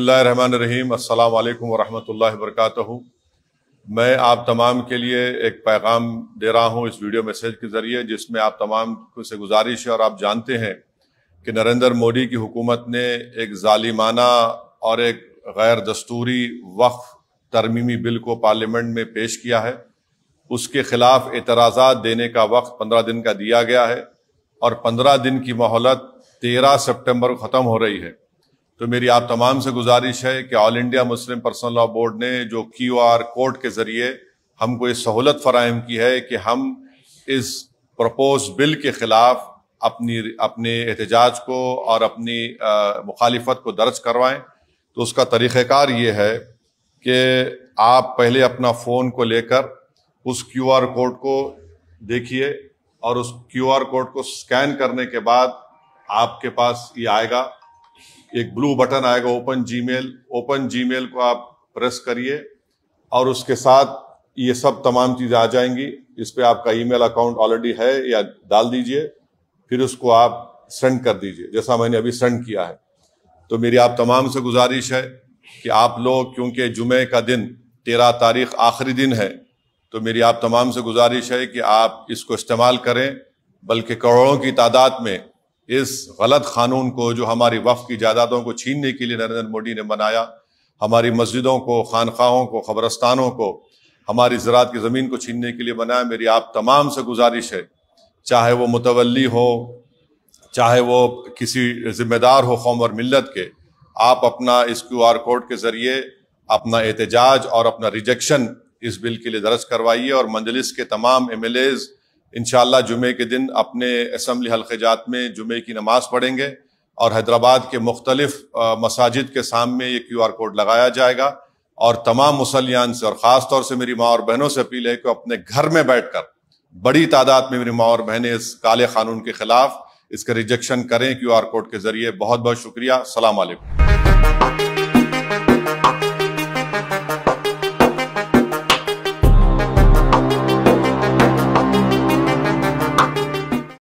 रहीम अस्सलाम वालेकुम मैं आप तमाम के लिए एक पैगाम दे रहा हूं इस वीडियो मैसेज के ज़रिए जिसमें आप तमाम से गुजारिश है और आप जानते हैं कि नरेंद्र मोदी की हुकूमत ने एक जालिमाना और एक गैर दस्तूरी वक्फ तरमीमी बिल को पार्लियामेंट में पेश किया है उसके खिलाफ एतराज़ा देने का वक्त पंद्रह दिन का दिया गया है और पंद्रह दिन की मोहलत तेरह सेप्टेम्बर को ख़त्म हो रही है तो मेरी आप तमाम से गुजारिश है कि All India Muslim personal law board ने जो क्यू आर कोड के ज़रिए हमको ये सहूलत फराहम की है कि हम इस प्रपोज बिल के ख़िलाफ़ अपनी अपने एहतजाज को और अपनी आ, मुखालिफत को दर्ज करवाएं तो उसका तरीक़ार ये है कि आप पहले अपना फ़ोन को लेकर उस क्यू आर कोड को देखिए और उस क्यू आर कोड को स्कैन करने के बाद आपके पास ये आएगा एक ब्लू बटन आएगा ओपन जीमेल ओपन जीमेल को आप प्रेस करिए और उसके साथ ये सब तमाम चीज़ें आ जाएंगी इस पर आपका ईमेल अकाउंट ऑलरेडी है या डाल दीजिए फिर उसको आप सेंड कर दीजिए जैसा मैंने अभी सेंड किया है तो मेरी आप तमाम से गुजारिश है कि आप लोग क्योंकि जुमे का दिन तेरह तारीख आखिरी दिन है तो मेरी आप तमाम से गुजारिश है कि आप इसको इस्तेमाल करें बल्कि करोड़ों की तादाद में इस गलत कानून को जो हमारी वफ़ की जायदादों को छीनने के लिए नरेंद्र मोदी ने बनाया हमारी मस्जिदों को खानखाहों को खबरस्तानों को हमारी ज़रात की ज़मीन को छीनने के लिए बनाया मेरी आप तमाम से गुजारिश है चाहे वो मुतवली हो चाहे वो किसी ज़िम्मेदार हो कौम और मिलत के आप अपना इस क्यू आर कोड के ज़रिए अपना एहतजाज और अपना रिजेक्शन इस बिल के लिए दर्ज करवाइए और मंजलिस के तमाम एम एल एज़ इन जुमे के दिन अपने असम्बली हल्केजात में जुमे की नमाज़ पढ़ेंगे और हैदराबाद के मुख्तलिफ मसाजिद के सामने ये क्यू आर कोड लगाया जाएगा और तमाम मुसलियान से और ख़ास तौर से मेरी माँ और बहनों से अपील है कि अपने घर में बैठ कर बड़ी तादाद में मेरी माँ और बहनें इस काले कानून के खिलाफ इसका रिजेक्शन करें क्यू आर कोड के जरिए बहुत बहुत शुक्रिया सलामकुम